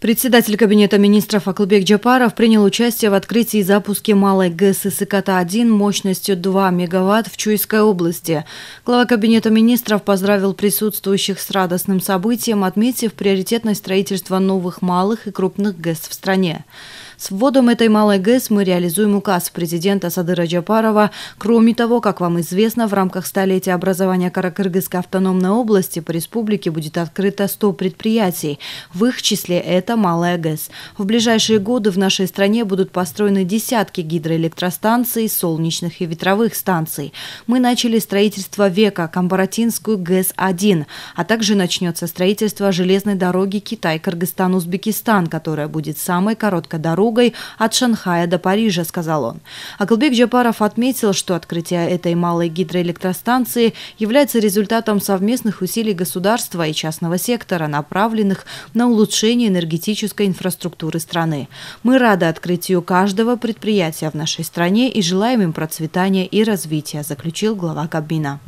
Председатель Кабинета министров Аклбек Джапаров принял участие в открытии и запуске малой ГЭС СКТ-1 мощностью 2 мегаватт в Чуйской области. Глава Кабинета министров поздравил присутствующих с радостным событием, отметив приоритетность строительства новых малых и крупных ГЭС в стране. С вводом этой малой ГЭС мы реализуем указ президента Садыра Джапарова. Кроме того, как вам известно, в рамках столетия образования Каракыргызской автономной области по республике будет открыто 100 предприятий. В их числе это малая ГЭС. В ближайшие годы в нашей стране будут построены десятки гидроэлектростанций, солнечных и ветровых станций. Мы начали строительство века Камбаратинскую ГЭС-1, а также начнется строительство железной дороги Китай-Кыргызстан-Узбекистан, которая будет самой короткой дорогой дорогой от Шанхая до Парижа, сказал он. Акылбек Джапаров отметил, что открытие этой малой гидроэлектростанции является результатом совместных усилий государства и частного сектора, направленных на улучшение энергетической инфраструктуры страны. Мы рады открытию каждого предприятия в нашей стране и желаем им процветания и развития, заключил глава Кабмина.